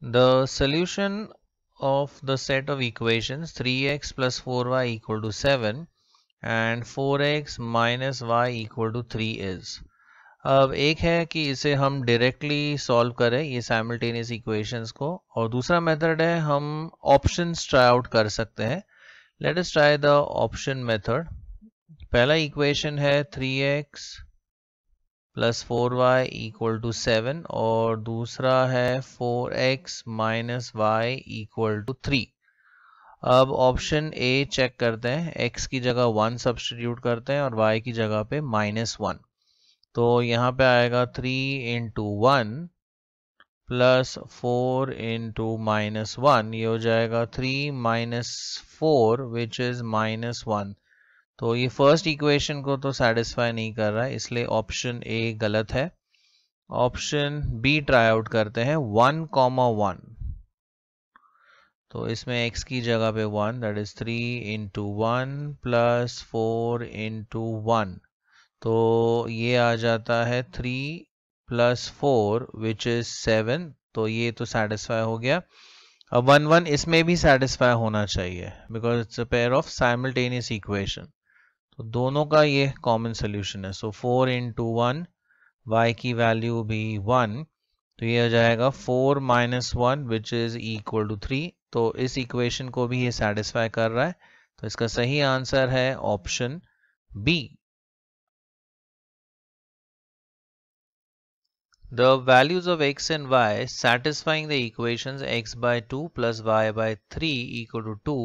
The solution of the set of equations 3x plus 4y equal to 7 and 4x minus y equal to three is अब एक है कि इसे हम directly solve करें ये साइमल्टेनियस इक्वेशंस को और दूसरा मेथड है हम ऑप्शन ट्राई आउट कर सकते हैं let us try the option method पहला इक्वेशन है 3x plus four y equal to seven और दूसरा है four x minus y equal to three अब ऑप्शन ए चेक करते हैं एक्स की जगह वन सब्सटीट्यूट करते हैं और वाई की जगह पे माइनस वन तो यहाँ पे आएगा three into one plus four into minus one ये हो जाएगा three minus four which is minus one तो ये फर्स्ट इक्वेशन को तो सेटिस्फाई नहीं कर रहा है इसलिए ऑप्शन ए गलत है ऑप्शन बी ट्राई आउट करते हैं वन कॉमा वन तो इसमें x की जगह पे one that is three into one plus four into one तो ये आ जाता है three plus four which is seven तो ये तो सेटिस्फाई हो गया अब वन वन इसमें भी सेटिस्फाई होना चाहिए because it's a pair of simultaneous equation तो दोनों का ये कॉमन सोल्यूशन है so four into one y की वैल्यू भी वन तो ये हो जाएगा four minus one which is equal to three तो इस इक्वेशन को भी ये सेटिस्फाई कर रहा है तो इसका सही आंसर है option B The values of x and y satisfying the equations x by 2 plus y by 3 equal to 2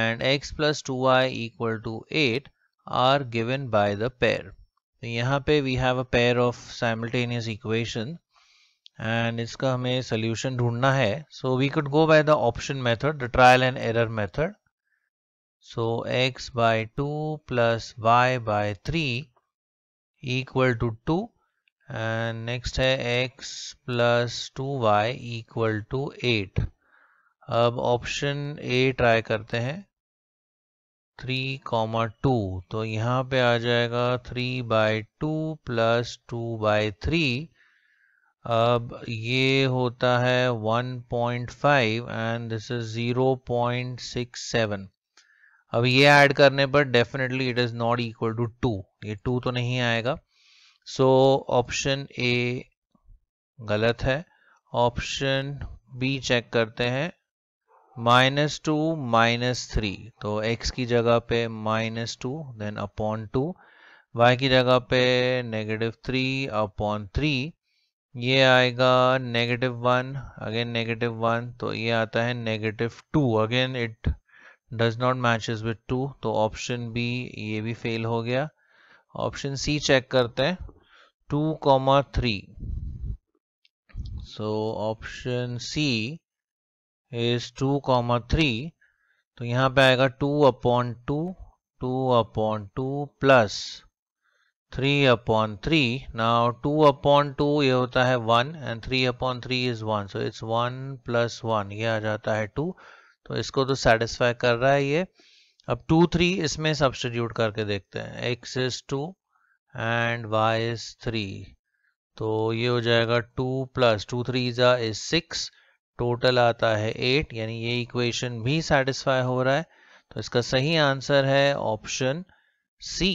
and x plus 2y equal to eight are given by the pair So, यहाँ पे we have a pair of simultaneous equation and इसका हमें solution ढूंढना है so we could go by the option method the trial and error method so x by 2 plus y by 3 equal to 2 and next है x plus two y equal to eight अब option A try करते हैं three comma two तो यहाँ पे आ जाएगा three by two plus two by three अब ये होता है one point five and this is zero point six seven अब ये ऐड करने पर definitely it is not equal to two ये टू तो नहीं आएगा सो ऑप्शन ए गलत है ऑप्शन बी चेक करते हैं माइनस टू माइनस थ्री तो x की जगह पे minus two then upon two y की जगह पे नेगेटिव थ्री अपॉन थ्री ये आएगा negative one again negative one तो ये आता है negative two again it does not matches with two तो ऑप्शन बी ये भी फेल हो गया ऑप्शन सी चेक करते हैं two comma three so option C is two comma three तो यहां पे आएगा two upon two two upon two plus three upon three now two upon two ये होता है one and three upon three is one so it's one plus one ये आ जाता है टू तो इसको तो सेटिस्फाई कर रहा है ये अब टू थ्री इसमें सब्सटीट्यूट करके देखते हैं x is two and y is three तो ये हो जाएगा two plus two three is six total आता है एट यानी ये इक्वेशन भी सेटिस्फाई हो रहा है तो इसका सही आंसर है option C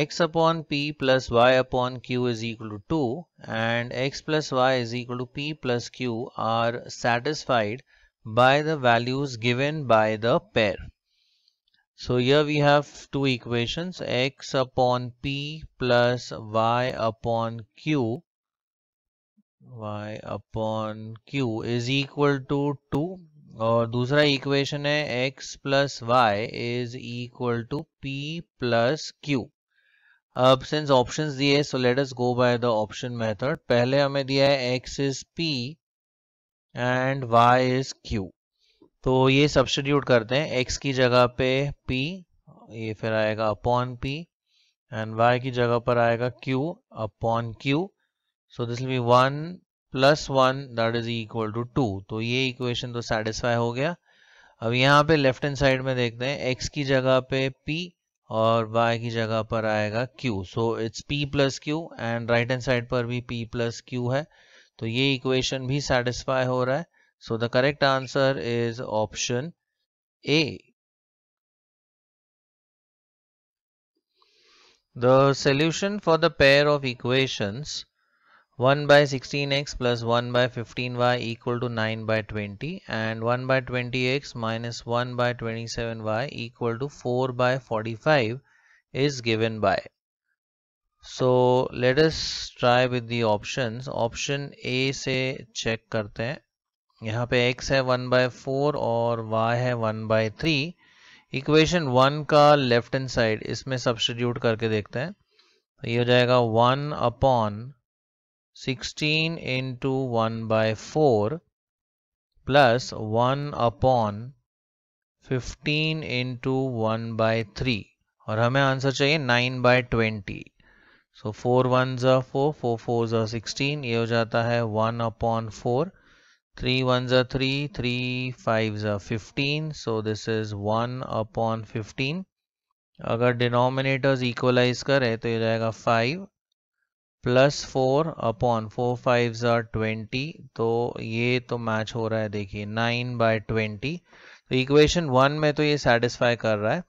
x upon p plus y upon q is equal to 2 and x plus y is equal to p plus q are satisfied by the values given by the pair. So here we have two equations x upon p plus y upon q y upon q is equal to two और दूसरा equation है x plus y is equal to p plus q अब since options दिए so let us go by the option method पहले हमें दिया है x इज p एंड y इज q तो ये सब्सटीट्यूट करते हैं x की जगह पे p ये फिर आएगा अपॉन p एंड y की जगह पर आएगा q upon q so this will be one plus one that is equal to two तो ये इक्वेशन तो सेटिस्फाई हो गया अब यहाँ पे लेफ्ट हैंड साइड में देखते हैं एक्स की जगह पे पी और वाई की जगह पर आएगा q so it's p plus q and right hand side पर भी पी प्लस क्यू है तो ये इक्वेशन भी सेटिस्फाई हो रहा है so the correct answer is option A The solution for the pair of equations 1 by 16x plus 1 by 15y equal to 9 by 20 and 1 by 20x minus 1 by 27y equal to 4 by 45 is given by. So let us try with the options. Option A से check करते हैं यहाँ पे x है 1 by 4 और y है 1 by 3 equation 1 का left hand side इसमें सब्सटीट्यूट करके देखते हैं तो ये हो जाएगा 1 upon 16 into 1 by 4 plus 1 upon fifteen into one by three और हमें आंसर चाहिए nine by twenty so four one are four four four are sixteen ये हो जाता है one upon four three one are three three five are fifteen so this is one upon fifteen अगर denominators equalise करें तो ये जाएगा five plus four upon four five are twenty तो ये तो मैच हो रहा है देखिए नाइन बाय ट्वेंटी तो इक्वेशन वन में तो ये सेटिस्फाई कर रहा है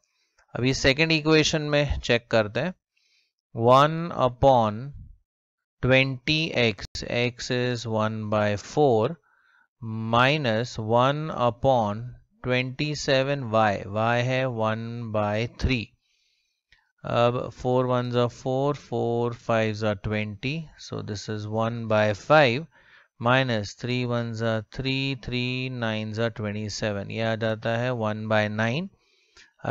अब ये सेकेंड इक्वेशन में चेक करते हैं one upon twenty x x is one by four minus one upon twenty seven y y है वन बाय थ्री अब फोर वन जो फोर फोर फाइव जो twenty so this is one by five minus three one जो three three nine जो twenty seven ये आ जाता है one by nine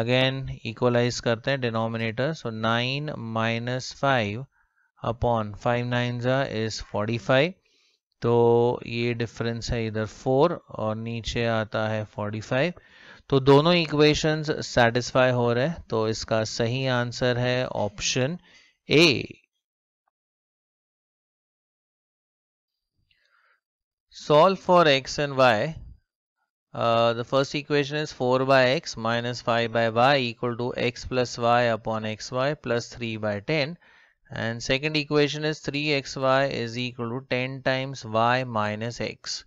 again equalise करते हैं denominator so nine minus five upon five nine जा इज फोर्टी फाइव तो ये डिफरेंस है इधर फोर और नीचे आता है फोर्टी फाइव तो दोनों इक्वेशंस सेटिस्फाई हो रहे तो इसका सही आंसर है option A solve for x and y the first equation is 4 by x minus five by y equal to x plus y upon x y plus three by ten and second equation is three x y is equal to ten times y minus x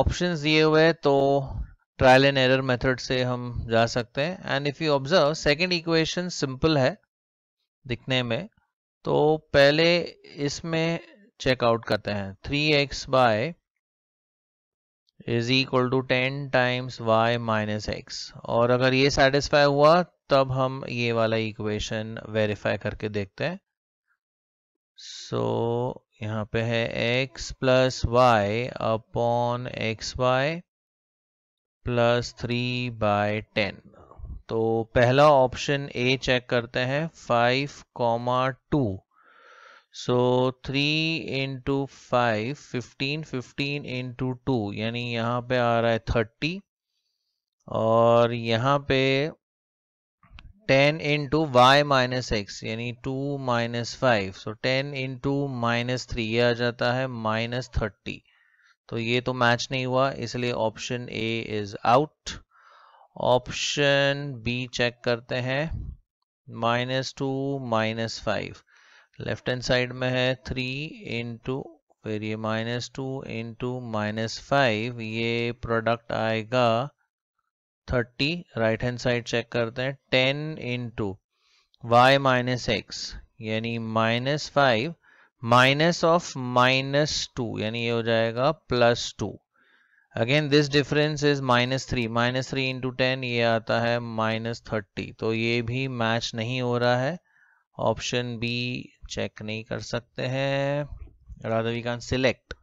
option दिए हुए तो trial and error method से हम जा सकते हैं and if you observe second equation simple है दिखने में तो पहले इसमें चेकआउट करते हैं three x by is equal to ten times y minus x और अगर ये सेटिस्फाई हुआ तब हम ये वाला इक्वेशन वेरीफाई करके देखते हैं सो so, यहाँ पे है x plus y upon x y plus three by ten तो पहला ऑप्शन ए चेक करते हैं five comma two so three into five fifteen fifteen into two यानी यहाँ पे आ रहा है थर्टी और यहाँ पे ten into y minus x यानी two minus five so ten into minus three ये आ जाता है माइनस थर्टी तो ये तो मैच नहीं हुआ इसलिए option A is out option B check करते हैं minus two minus five left hand side में है थ्री इंटू फिर ये minus two into minus five ये प्रोडक्ट आएगा thirty right hand side check करते हैं ten into y minus x यानी minus five minus of minus two यानी ये हो जाएगा plus two again this difference is minus three minus three into ten ये आता है माइनस थर्टी तो ये भी मैच नहीं हो रहा है ऑप्शन बी चेक नहीं कर सकते हैं rather we select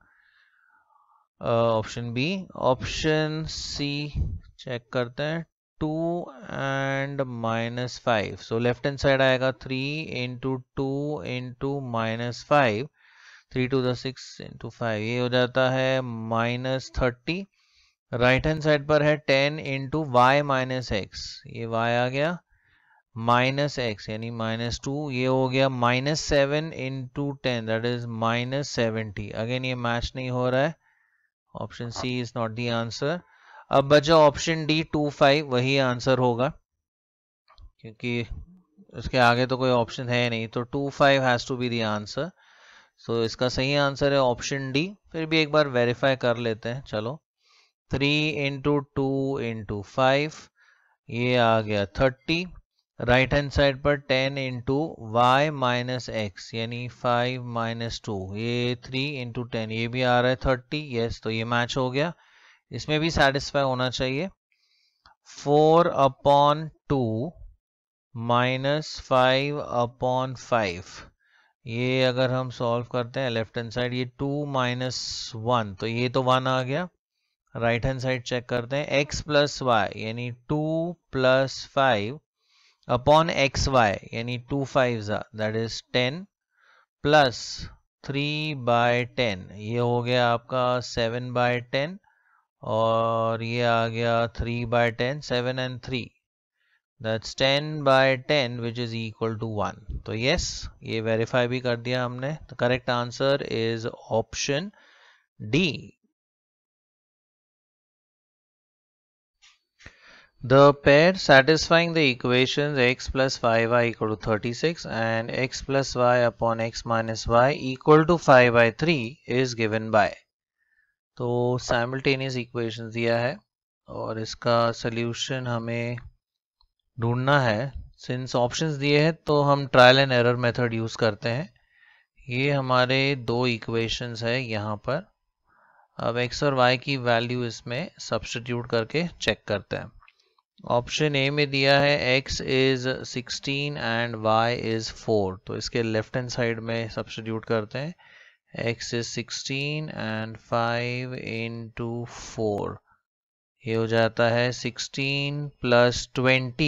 option B option C check करते हैं two and minus five so left hand side आएगा three into two into minus five three two six into five ये हो जाता है minus thirty right hand side पर है ten into y minus x ये वाई आ गया माइनस एक्स यानी माइनस टू ये हो गया minus seven into ten that is minus seventy again ये मैच नहीं हो रहा है option C is not the answer अब बचा ऑप्शन डी टू फाइव वही आंसर होगा क्योंकि उसके आगे तो कोई ऑप्शन है नहीं तो two five has to be the answer so इसका सही आंसर है ऑप्शन डी फिर भी एक बार वेरीफाई कर लेते हैं चलो three into two into five ये आ गया थर्टी राइट हैंड साइड पर ten into y minus x यानी फाइव माइनस टू ये थ्री इंटू टेन ये भी आ रहा है थर्टी यस तो ये मैच हो गया इसमें भी सेटिस्फाई होना चाहिए four upon two minus five upon five ये अगर हम सॉल्व करते हैं लेफ्ट हैंड साइड ये टू माइनस वन तो ये तो वन आ गया राइट हैंड साइड चेक करते हैं एक्स प्लस वाई यानी two plus five upon x y यानी two five that is ten plus three by ten ये हो गया आपका सेवन बाय टेन और ये आ गया three by ten seven and three that's ten by ten which is equal to one तो यस yes, ये वेरीफाई भी कर दिया हमने तो correct answer is option D the pair satisfying the equation x plus five I equal to thirty six and x plus y upon x minus y equal to five by three is given by तो simultaneous equation दिया है और इसका solution हमें ढूंढना है since options दिए हैं तो हम trial and error method use करते हैं ये हमारे दो इक्वेशंस है यहाँ पर अब एक्स और वाई की वैल्यू इसमें सब्सटीट्यूट करके चेक करते हैं ऑप्शन ए में दिया है x is 16 and y is 4 तो इसके लेफ्ट हैंड साइड में सब्सटीट्यूट करते हैं x is 16 and 5 into four ये हो जाता है 16 प्लस 20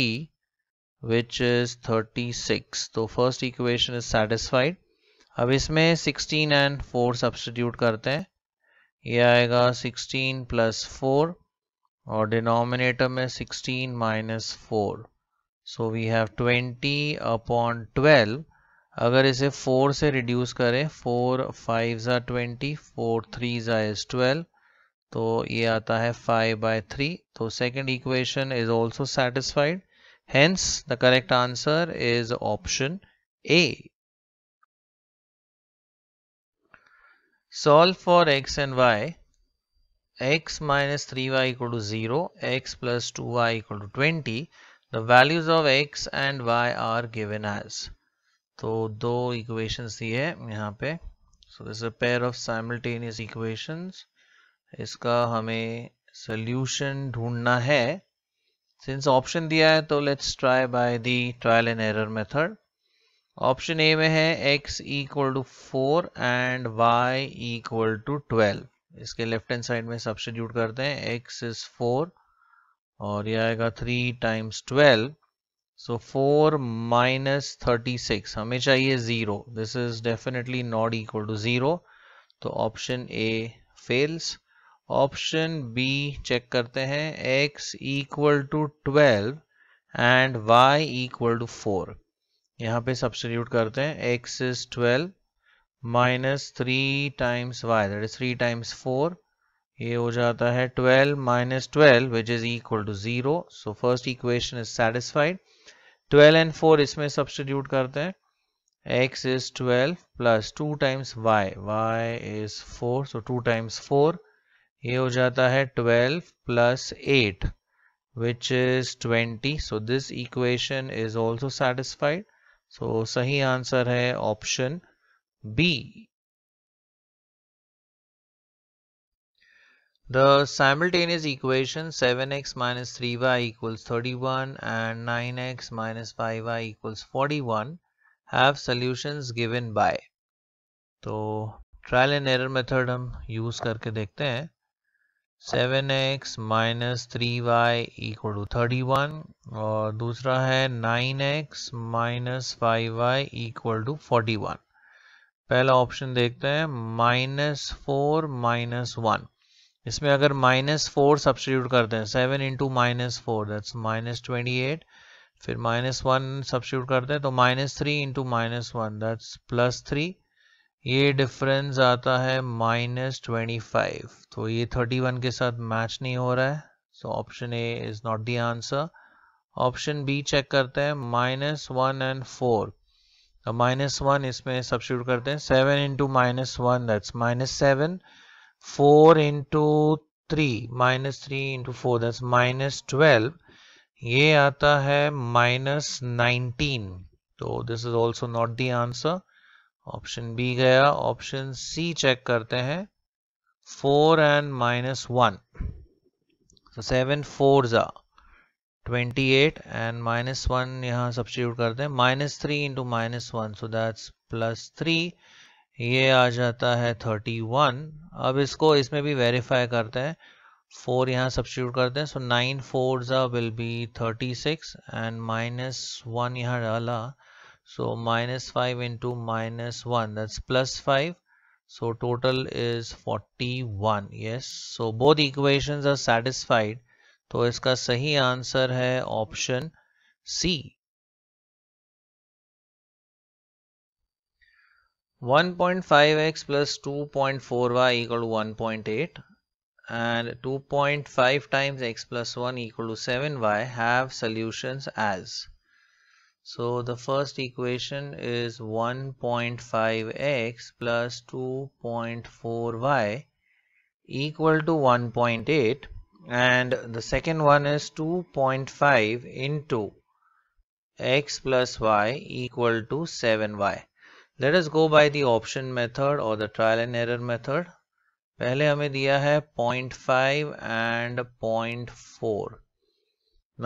which is 36 तो फर्स्ट इक्वेशन इज satisfied अब इसमें 16 एंड 4 substitute करते हैं ये आएगा 16 प्लस फोर और डिनोमिनेटर में 16 minus four so we have 20 upon 12 अगर इसे फोर से रिड्यूस करें four five are twenty four three are is twelve तो ये आता है फाइव बाय थ्री तो second equation is also satisfied hence the correct answer is option A solve for x and y x minus three y equal to zero x plus two y equal to twenty the values of x and y are given as तो दो इक्वेशन दी है यहाँ पे so this a pair of simultaneous equations इसका हमें solution ढूंढना है सिंस ऑप्शन दिया है तो let's try by the trial and error method option A में है x equal to four and y equal to twelve इसके लेफ्ट हैंड साइड में सब्सिट्यूट करते हैं x इज फोर और ये आएगा three times twelve So 4 minus 36 हमें चाहिए 0 this is definitely not equal to 0 तो option A fails option B check करते हैं x equal to 12 and y equal to 4 यहाँ पे substitute करते हैं x is 12 minus 3 times y that is 3 times 4 ये हो जाता है 12 minus 12 which is equal to 0 so first equation is satisfied 12 and 4 इसमें सब्सटीट्यूट करते हैं x is 12 plus 2 times y y is 4 so 2 times 4 ये हो जाता है 12 प्लस 8 which is 20 so this equation is also satisfied सो सही आंसर है option B The simultaneous equation 7x minus 3y equals 31 and 9x minus 5y equals 41 have solutions given by तो trial and error method हम use करके देखते हैं 7x minus three y equal to thirty और दूसरा है 9x minus five y equal to forty पहला option देखते हैं माइनस फोर माइनस वन इसमें अगर माइनस फोर सब्सटीट्यूट करते हैं seven into minus four that's minus twenty eight फिर माइनस वन सब्सटीट्यूट करते हैं तो minus three into minus one that's plus three ये डिफरेंस आता है माइनस ट्वेंटी फाइव तो ये थर्टी वन के साथ मैच नहीं हो रहा है so option A is not the answer option B check करते हैं minus one and four minus one इसमें सब्सिट्यूट करते हैं seven into minus one that's minus seven four into three minus three into four दस minus twelve ये आता है minus nineteen तो this is also not the answer option B गया option C check करते हैं four and minus one seven four जा twenty eight and minus one यहाँ सब्सिट्यूट करते हैं minus three into minus one so that's plus three ये आ जाता है थर्टी वन अब इसको इसमें भी वेरीफाई करते हैं फोर यहाँ सब्सिट्यूट करते हैं so nine four will be 36 six and minus one यहाँ डाला so minus five into minus one that's plus five so total is 41 yes so both equations are satisfied तो इसका सही आंसर है option C 1.5x plus 2.4y equal to 1.8 and 2.5 times x plus 1 equal to 7y have solutions as so the first equation is 1.5x plus 2.4y equal to 1.8 and the second one is 2.5 into x plus y equal to 7y let us go by the option method or the trial and error method pehle hame diya hai 0.5 and 0.4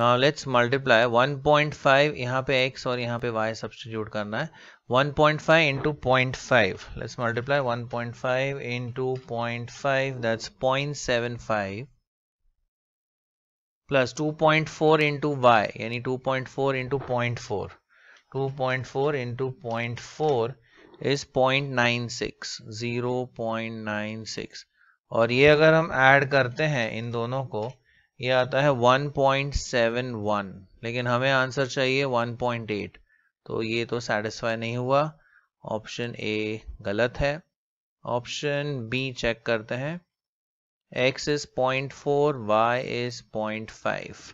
now let's multiply 1.5 yahan pe x aur yahan pe y substitute karna hai 1.5 into 0.5 let's multiply 1.5 into 0.5 that's 0.75 plus 2.4 into y, yani 2.4 into 0.4. 2.4 into 0.4 is 0.96 0.96 और ये अगर हम add करते हैं इन दोनों को ये आता है 1.71 लेकिन हमें आंसर चाहिए 1.8 तो ये तो सेटिस्फाई नहीं हुआ ऑप्शन ए गलत है ऑप्शन बी चेक करते हैं x is 0.4 y is five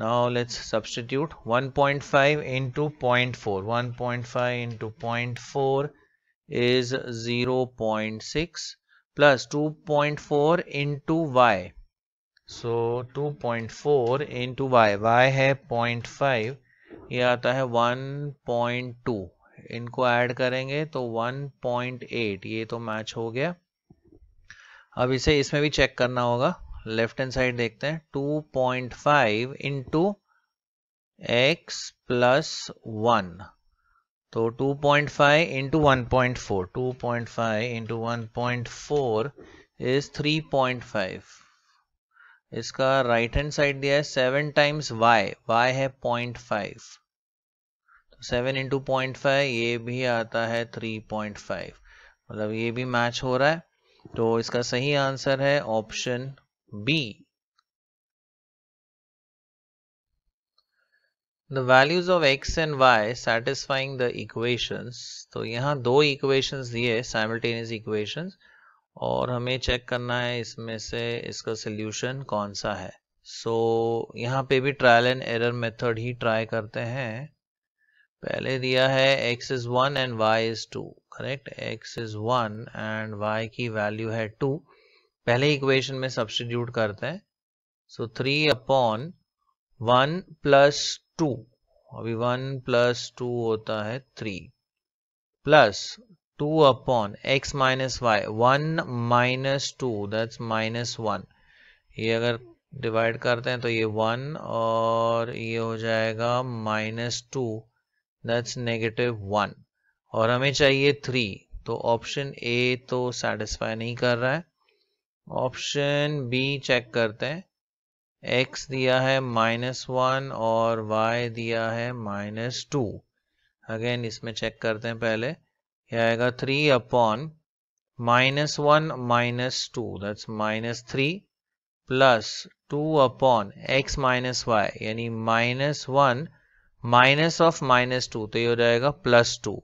Now let's substitute 1.5 into 0.4. 1.5 into 0.4 is 0.6 plus 2.4 into y. So 2.4 into y. y है 0.5 ये आता है 1.2 इनको ऐड करेंगे तो 1.8 ये तो मैच हो गया अब इसे इसमें भी चेक करना होगा लेफ्ट हैंड साइड देखते हैं 2.5 point five into x plus one तो 2.5 point five into one point four two point five into one point four is three point five इसका राइट हैंड साइड दिया है सेवन टाइम्स वाई वाई है point five seven into point five ये भी आता है three point five मतलब ये भी मैच हो रहा है तो इसका सही आंसर है option b. The values of x and y satisfying the equations. तो यहाँ दो equations दिए simultaneous equations और हमें check करना है इसमें से इसका solution कौन सा है so, यहाँ पे भी trial and error method he try करते हैं पहले दिया है x is one and y is two correct? x is one and y की value है टू पहले इक्वेशन में सब्सटीट्यूट करते हैं so three upon one plus two अभी वन प्लस टू होता है three plus two upon x minus y one minus two that's minus one ये अगर डिवाइड करते हैं तो ये वन और ये हो जाएगा minus two that's negative one और हमें चाहिए थ्री तो ऑप्शन ए तो सेटिस्फाई नहीं कर रहा है ऑप्शन बी चेक करते हैं एक्स दिया है माइनस वन और वाई दिया है माइनस टू अगेन इसमें चेक करते हैं पहले यह आएगा three upon minus one minus two that's minus three plus two upon x minus y यानी minus one minus of minus two तो ये हो जाएगा प्लस टू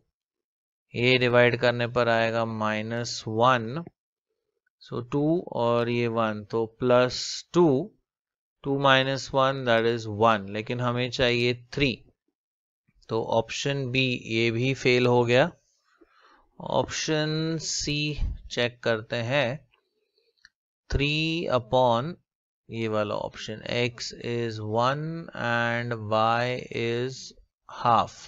ये डिवाइड करने पर आएगा माइनस वन सो टू और ये वन तो plus two two minus one that is one लेकिन हमें चाहिए थ्री तो ऑप्शन बी ये भी फेल हो गया ऑप्शन सी चेक करते हैं थ्री अपॉन ये वाला option x is one and y is half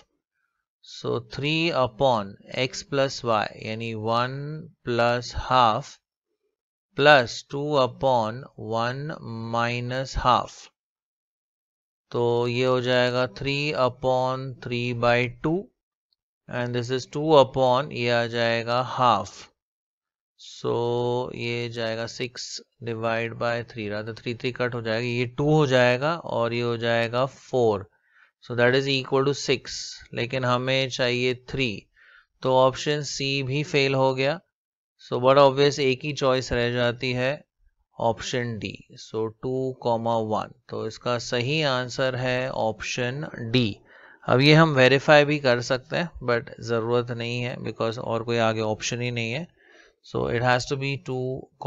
so three upon x plus y यानी one plus half plus two upon one minus half तो ये हो जाएगा three upon three by two and this is two upon ये आ जाएगा half so so, ये जाएगा सिक्स डिवाइड बाय थ्री रात थ्री थ्री कट हो जाएगा ये टू हो जाएगा और ये हो जाएगा four so that is equal to six लेकिन हमें चाहिए थ्री तो ऑप्शन सी भी फेल हो गया सो बड़ा ऑब्वियस एक ही चॉइस रह जाती है option D so two comma one तो इसका सही आंसर है ऑप्शन डी अब ये हम वेरीफाई भी कर सकते हैं बट ज़रूरत नहीं है बिकॉज और कोई आगे ऑप्शन ही नहीं है so it has to be two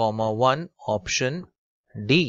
comma one option D